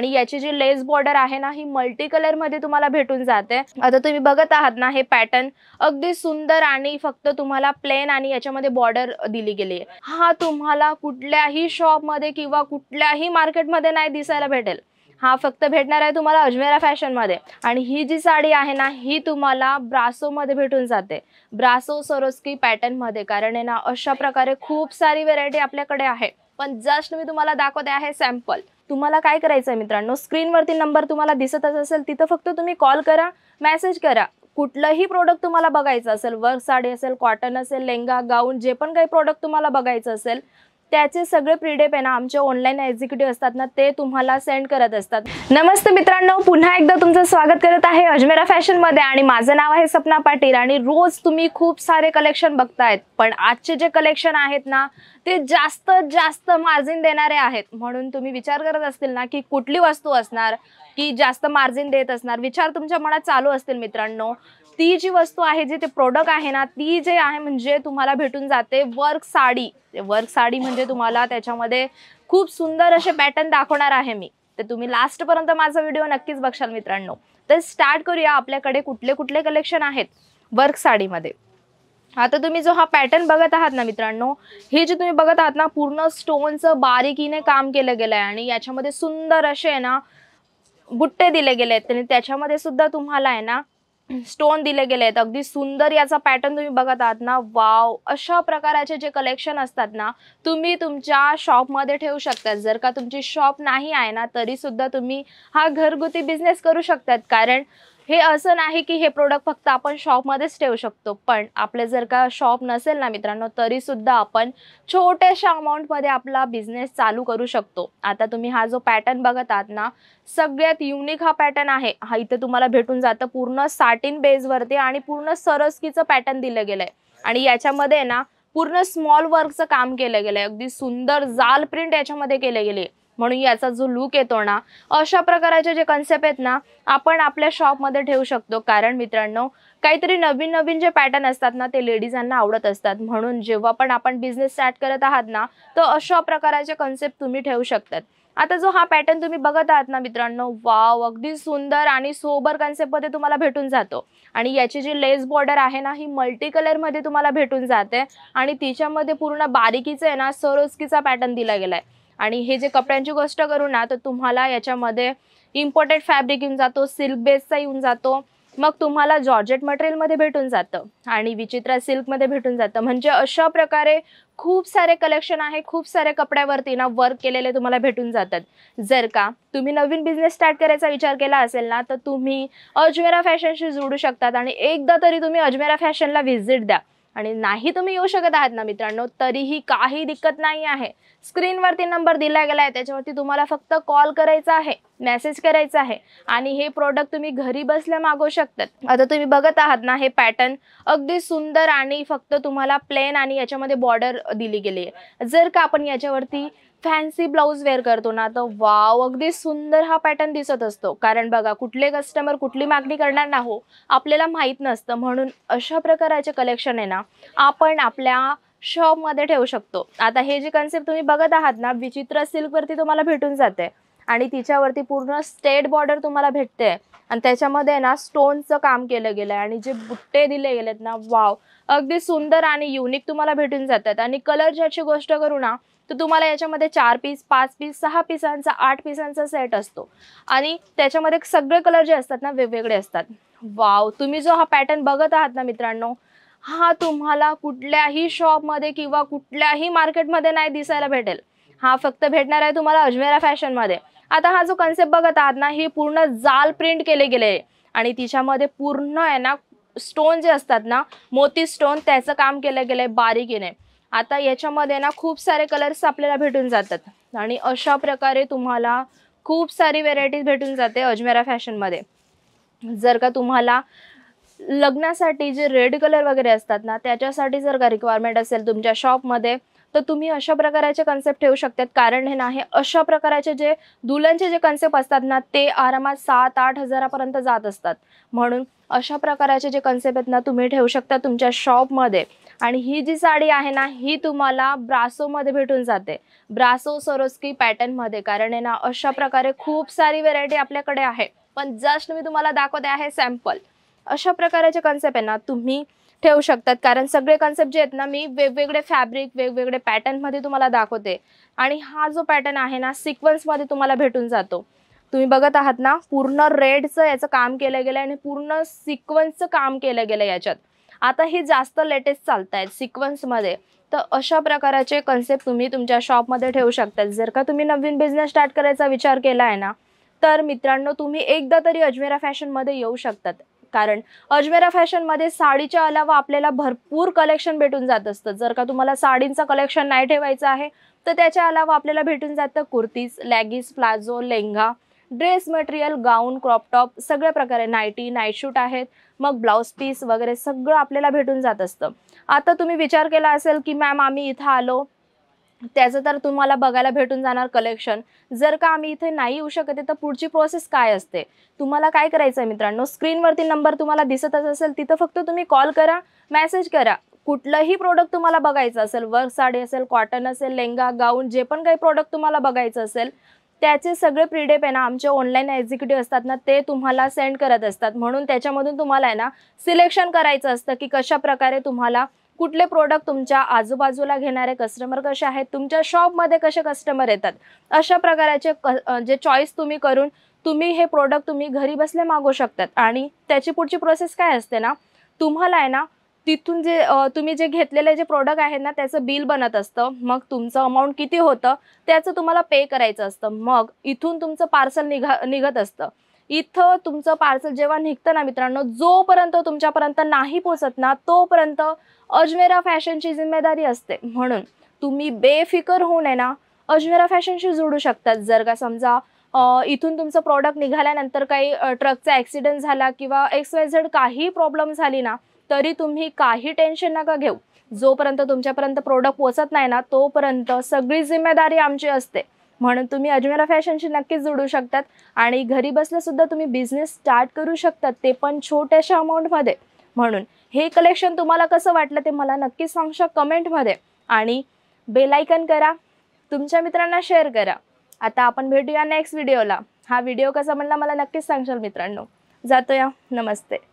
आणि याची जी लेस बॉर्डर आहे ना ही मल्टी कलर मध्ये तुम्हाला भेटून जाते आता तुम्ही बघत आहात ना हे पॅटर्न अगदी सुंदर आणि फक्त तुम्हाला प्लेन आणि याच्यामध्ये बॉर्डर दिली गेली आहे हा तुम्हाला कुठल्याही शॉप मध्ये किंवा कुठल्याही मार्केटमध्ये नाही दिसायला भेटेल हा फक्त भेटणार आहे तुम्हाला अजमेरा मध्ये आणि ही जी साडी आहे ना ही तुम्हाला ब्रासोमध्ये भेटून जाते ब्रासो सरोस्की मध्ये कारण आहे ना अशा प्रकारे खूप सारी व्हेरायटी आपल्याकडे आहे पण जस्ट मी तुम्हाला दाखवते आहे सॅम्पल तुम्हाला काय करायचं आहे मित्रांनो स्क्रीनवरती नंबर तुम्हाला दिसतच असेल तिथं फक्त तुम्ही कॉल करा मेसेज करा कुठलंही प्रोडक्ट तुम्हाला बघायचं असेल वर्क साडी असेल कॉटन असेल लेंगा गाऊन जे पण काही प्रोडक्ट तुम्हाला बघायचं असेल त्याचे सगळे प्रीडेप आहे ना आमचे ऑनलाईन एक्झिक्युटिव्ह असतात ना ते तुम्हाला सेंड करत असतात नमस्ते मित्रांनो पुन्हा एकदा तुमचं स्वागत करत आहे अजमेरा फॅशनमध्ये आणि माझं नाव आहे सपना पाटील आणि रोज तुम्ही खूप सारे कलेक्शन बघतायत पण आजचे जे कलेक्शन आहेत ना ते जास्त जास्त मार्जिन देणारे आहेत म्हणून तुम्ही विचार करत असतील ना की कुठली वस्तू असणार की जास्त मार्जिन देत असणार विचार तुमच्या मनात चालू असतील मित्रांनो ती जी वस्तू आहे जी ते प्रोडक्ट आहे ना ती जे आहे म्हणजे तुम्हाला भेटून जाते वर्क साडी वर्क साडी म्हणजे तुम्हाला त्याच्यामध्ये खूप सुंदर असे पॅटर्न दाखवणार आहे मी तर तुम्ही लास्ट पर्यंत माझा व्हिडिओ नक्कीच बघशाल मित्रांनो तर स्टार्ट करूया आपल्याकडे कुठले कुठले कलेक्शन आहेत वर्क साडीमध्ये आता तुम्ही जो हा पॅटर्न बघत आहात ना मित्रांनो हे जे तुम्ही बघत आहात ना पूर्ण स्टोनचं बारीकीने काम केलं गेलं आहे आणि याच्यामध्ये सुंदर असे आहे ना बुट्टे दिले गेले आहेत आणि त्याच्यामध्ये सुद्धा तुम्हाला आहे ना स्टोन दिले गेले आहेत अगदी सुंदर याचा पॅटर्न तुम्ही बघत आहात ना वाव अशा प्रकाराचे जे कलेक्शन असतात ना तुम्ही तुमच्या शॉपमध्ये ठेवू शकता जर का तुमची शॉप नाही आहे ना तरी सुद्धा तुम्ही हा घरगुती बिझनेस करू शकतात कारण हे असं नाही की हे प्रोडक्ट फक्त आपण शॉपमध्येच ठेवू शकतो पण आपले जर का शॉप नसेल ना मित्रांनो तरी सुद्धा आपण छोट्याशा अमाऊंटमध्ये आपला बिझनेस चालू करू शकतो आता तुम्ही हा जो पॅटर्न बघत आहात ना सगळ्यात युनिक हा पॅटर्न आहे हा इथे तुम्हाला भेटून जातं पूर्ण साटीन बेसवरती आणि पूर्ण सरसकीचं पॅटर्न दिलं गेलंय आणि याच्यामध्ये ना पूर्ण स्मॉल वर्कचं काम केलं गेलंय अगदी सुंदर जाल प्रिंट याच्यामध्ये केले गेले म्हणून याचा जो लुक येतो ना अशा प्रकारचे जे कन्सेप्ट आहेत ना आपण आपल्या शॉपमध्ये ठेवू शकतो कारण मित्रांनो काहीतरी नवीन नवीन जे पॅटर्न असतात ना ते लेडीजांना आवडत असतात म्हणून जेव्हा पण आपण बिझनेस स्टार्ट करत आहात ना तर अशा प्रकारचे कन्सेप्ट तुम्ही ठेवू शकतात आता जो हा पॅटर्न तुम्ही बघत आहात ना मित्रांनो वाव अगदी सुंदर आणि सोबर कन्सेप्टमध्ये तुम्हाला भेटून जातो आणि याची जी लेस बॉर्डर आहे ना ही मल्टी कलरमध्ये तुम्हाला भेटून जाते आणि तिच्यामध्ये पूर्ण बारीकीचं आहे ना सरोजकीचा पॅटर्न दिला गेला आहे आणि हे जे कपड्यांची गोष्ट करू ना तर तुम्हाला याच्यामध्ये इम्पोर्टेड फॅब्रिक येऊन जातो सिल्क बेसचा येऊन जातो मग तुम्हाला जॉर्जेट मटेरियलमध्ये भेटून जातं आणि विचित्रा सिल्कमध्ये भेटून जातं म्हणजे अशा प्रकारे खूप सारे कलेक्शन आहे खूप सारे कपड्यावरती ना वर्क केलेले तुम्हाला भेटून जातात जर का तुम्ही नवीन बिझनेस स्टार्ट करायचा विचार केला असेल ना तर तुम्ही अजमेरा फॅशनशी जोडू शकतात आणि एकदा तरी तुम्ही अजमेरा फॅशनला व्हिजिट द्या आणि नाही तुम्ही येऊ शकत आहात ना मित्रांनो तरीही काही दिक्कत नाही आहे स्क्रीनवरती नंबर दिला गेला आहे त्याच्यावरती तुम्हाला फक्त कॉल करायचा आहे मेसेज करायचं आहे आणि हे प्रोडक्ट तुम्ही घरी बसल्या मागवू शकतात आता तुम्ही बघत आहात ना हे पॅटर्न अगदी सुंदर आणि फक्त तुम्हाला प्लेन आणि याच्यामध्ये बॉर्डर दिली गेली आहे जर का आपण याच्यावरती फॅन्सी ब्लाऊज वेअर करतो ना तर वाव अगदी सुंदर हा पॅटर्न दिसत असतो कारण बघा कुठले कस्टमर कुठली मागणी करणार ना हो आपल्याला माहीत नसतं म्हणून अशा प्रकारचे कलेक्शन आहे ना आपण आपल्या शॉपमध्ये ठेवू शकतो आता हे जे कन्सेप्ट तुम्ही बघत आहात ना विचित्र सिल्कवरती तुम्हाला भेटून जाते आणि तिच्यावरती पूर्ण स्टेट बॉर्डर तुम्हाला भेटते आणि त्याच्यामध्ये ना स्टोनचं काम केलं गेलं आहे आणि जे बुट्टे दिले गेलेत ना वाव अगदी सुंदर आणि युनिक तुम्हाला भेटून जातात आणि कलर ज्याची गोष्ट करू ना तर तुम्हाला याच्यामध्ये चार पीस पाच पीस सहा पिसांचा आठ पिसांचा सेट असतो आणि त्याच्यामध्ये सगळे कलर जे असतात ना वेगवेगळे असतात वाव तुम्ही जो हा पॅटर्न बघत आहात ना मित्रांनो हा तुम्हाला कुठल्याही शॉपमध्ये किंवा कुठल्याही मार्केटमध्ये नाही दिसायला भेटेल हा फक्त भेटणार आहे तुम्हाला अजमेरा फॅशनमध्ये आता हा जो कन्सेप्ट बघत आहात ना हे पूर्ण जाल प्रिंट केले गेले आणि तिच्यामध्ये पूर्ण आहे ना स्टोन जे असतात ना मोती स्टोन त्याचं काम केलं गेलंय बारीकीने आता याच्यामध्ये ना खूप सारे कलर्स आपल्याला भेटून जातात आणि अशा प्रकारे तुम्हाला खूप सारी व्हेरायटीज भेटून जाते अजमेरा फॅशनमध्ये जर का तुम्हाला लग्नासाठी जे रेड कलर वगैरे असतात ना त्याच्यासाठी जर का रिक्वायरमेंट असेल तुमच्या शॉपमध्ये तर तुम्ही अशा प्रकाराचे कन्सेप्ट ठेवू शकतात कारण हे नाही अशा प्रकारचे जे दुलांचे जे कन्सेप्ट असतात ना ते आरामात सात आठ हजारापर्यंत जात असतात म्हणून अशा प्रकारचे जे कन्सेप्ट आहेत ना तुम्ही ठेवू शकता तुमच्या शॉपमध्ये आणि ही जी साडी आहे ना ही तुम्हाला ब्रासोमध्ये भेटून जाते ब्रासो सरोस्की पॅटर्नमध्ये कारण आहे ना अशा प्रकारे खूप सारी व्हेरायटी आपल्याकडे आहे पण जस्ट मी तुम्हाला दाखवते आहे सॅम्पल अशा प्रकारचे कन्सेप्ट आहे ना तुम्ही ठेवू शकतात कारण सगळे कन्सेप्ट जे आहेत ना मी वेगवेगळे फॅब्रिक वेगवेगळे पॅटर्नमध्ये तुम्हाला दाखवते आणि हा जो पॅटर्न आहे ना सिक्वन्समध्ये तुम्हाला भेटून जातो तुम्ही बघत आहात ना पूर्ण रेडचं याचं काम केलं गेलं आणि पूर्ण सिक्वन्सचं काम केलं गेलं याच्यात आता हे जास्त लेटेस्ट चालत आहेत सिक्वन्समध्ये तर अशा प्रकाराचे कन्सेप्ट तुम्ही तुमच्या शॉपमध्ये ठेवू शकता जर का तुम्ही नवीन बिझनेस स्टार्ट करायचा विचार केला आहे ना तर मित्रांनो तुम्ही एकदा तरी अजमेरा फॅशनमध्ये येऊ शकतात कारण अजमेरा फॅशनमध्ये साडीच्या अलावा आपल्याला भरपूर कलेक्शन भेटून जात असतं जर का तुम्हाला साडींचं कलेक्शन नाही ठेवायचं आहे तर त्याच्या अलावा आपल्याला भेटून जातं kurtis leggings palazzo lehenga dress material gown crop top सगळ्या प्रकारे नाईटी नाईट शूट आहेत मग ब्लाऊज पीस वगैरे सगळं आपल्याला भेटून जात असतं आता तुम्ही विचार केला असेल की मॅम आम्ही इथं आलो त्याचं तर तुम्हाला बघायला भेटून जाणार कलेक्शन जर का आम्ही इथे नाही येऊ शकत तर पुढची प्रोसेस काय असते तुम्हाला काय करायचं आहे मित्रांनो स्क्रीनवरती नंबर तुम्हाला दिसतच असेल तिथं फक्त तुम्ही कॉल करा मेसेज करा कुठलंही प्रोडक्ट तुम्हाला बघायचं असेल वर्क साडी असेल कॉटन असेल लेंगा गाऊन जे पण काही प्रोडक्ट तुम्हाला बघायचं असेल त्याचे सगळे प्रीडेप आहे ना आमचे ऑनलाईन एक्झिक्युटिव्ह असतात ना ते तुम्हाला सेंड करत असतात म्हणून त्याच्यामधून तुम्हाला आहे ना सिलेक्शन करायचं असतं की कशा प्रकारे तुम्हाला कुठले प्रोडक्ट तुमच्या आजूबाजूला घेणारे कस्टमर कसे आहेत तुमच्या शॉपमध्ये कसे कस्टमर येतात अशा प्रकाराचे जे चॉईस तुम्ही करून तुम्ही हे प्रोडक्ट तुम्ही घरी बसले मागू शकतात आणि त्याची पुढची प्रोसेस काय असते ना तुम्हाला आहे ना तिथून जे तुम्ही जे घेतलेले जे प्रोडक्ट आहेत ना त्याचं बिल बनत असतं मग तुमचं अमाऊंट किती होतं त्याचं तुम्हाला पे करायचं असतं मग इथून तुमचं पार्सल निघा निघत असतं इथं तुमचं पार्सल जेव्हा निघतं ना मित्रांनो जोपर्यंत तुमच्यापर्यंत नाही पोचत ना तोपर्यंत अजमेरा फॅशनची जिम्मेदारी असते म्हणून तुम्ही बेफिकर होऊन आहे ना अजमेरा फॅशनशी जोडू शकतात जर का समजा इथून तुमचं प्रॉडक्ट निघाल्यानंतर काही ट्रकचा ॲक्सिडेंट झाला किंवा एक्स वाय झेड काही प्रॉब्लेम झाली ना तरी तुम्ही काही टेन्शन नका घेऊ जोपर्यंत तुमच्यापर्यंत प्रोडक्ट पोचत नाही ना तोपर्यंत सगळी जिम्मेदारी आमची असते म्हणून तुम्ही अजमेरा फॅशनशी नक्कीच जोडू शकतात आणि घरी बसल्यासुद्धा तुम्ही बिझनेस स्टार्ट करू शकतात ते पण छोट्याशा अमाऊंटमध्ये म्हणून हे कलेक्शन तुम्हाला कसं वाटलं ते मला नक्कीच सांगशा कमेंटमध्ये आणि बेलायकन करा तुमच्या मित्रांना शेअर करा आता आपण भेटूया नेक्स्ट व्हिडिओला हा व्हिडिओ कसा म्हणला मला नक्कीच सांगशाल मित्रांनो जातो या नमस्ते